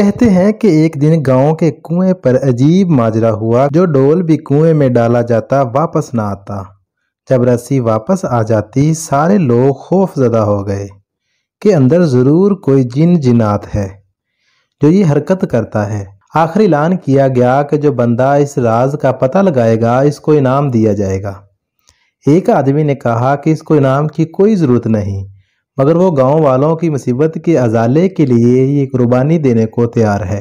कहते हैं कि एक दिन गांव के कुएं पर अजीब माजरा हुआ जो डोल भी कुएं में डाला जाता वापस ना आता जब रस्सी वापस आ जाती सारे लोग खौफजदा हो गए कि अंदर ज़रूर कोई जिन जिनात है जो ये हरकत करता है आखिर ऐलान किया गया कि जो बंदा इस राज का पता लगाएगा इसको इनाम दिया जाएगा एक आदमी ने कहा कि इसको इनाम की कोई ज़रूरत नहीं मगर वो गांव वालों की मुसीबत के अजाले के लिए ये कुर्बानी देने को तैयार है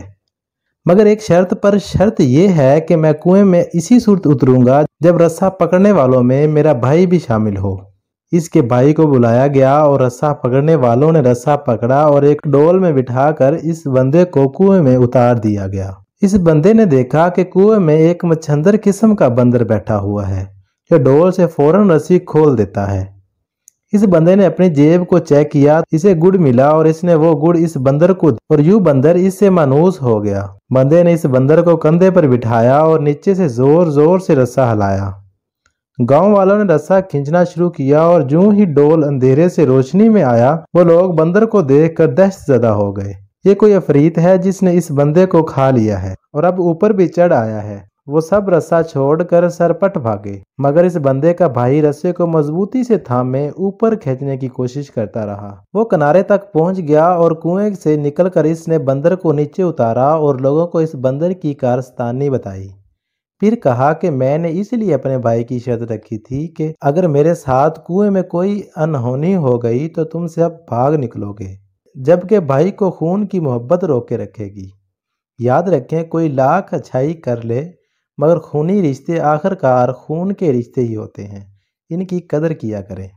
मगर एक शर्त पर शर्त यह है कि मैं कुएं में इसी सूरत उतरूंगा जब रस्सा पकड़ने वालों में मेरा भाई भी शामिल हो इसके भाई को बुलाया गया और रस्सा पकड़ने वालों ने रस्सा पकड़ा और एक डोल में बिठाकर इस बंदे को कुएं में उतार दिया गया इस बंदे ने देखा कि कुएं में एक मच्छंदर किस्म का बंदर बैठा हुआ है जो डोल से फौरन रस्सी खोल देता है इस बंदे ने अपनी जेब को चेक किया इसे गुड़ मिला और इसने वो गुड़ इस बंदर को और यू बंदर इससे मानूस हो गया बंदे ने इस बंदर को कंधे पर बिठाया और नीचे से जोर जोर से रस्सा हलाया गांव वालों ने रस्सा खींचना शुरू किया और जू ही डोल अंधेरे से रोशनी में आया वो लोग बंदर को देख कर दहशत जदा हो गए ये कोई अफरीत है जिसने इस बंदे को खा लिया है और अब ऊपर भी चढ़ आया है वो सब रस्सा छोड़कर सरपट भागे मगर इस बंदे का भाई रस्से को मजबूती से थामे ऊपर खींचने की कोशिश करता रहा वो किनारे तक पहुंच गया और कुएं से निकलकर इसने बंदर को नीचे उतारा और लोगों को इस बंदर की कारस्तानी बताई फिर कहा कि मैंने इसलिए अपने भाई की शर्त रखी थी कि अगर मेरे साथ कुएं में कोई अनहोनी हो गई तो तुम सब भाग निकलोगे जबकि भाई को खून की मोहब्बत रोके रखेगी याद रखें कोई लाख अच्छाई कर ले मगर खूनी रिश्ते आखिरकार खून के रिश्ते ही होते हैं इनकी कदर किया करें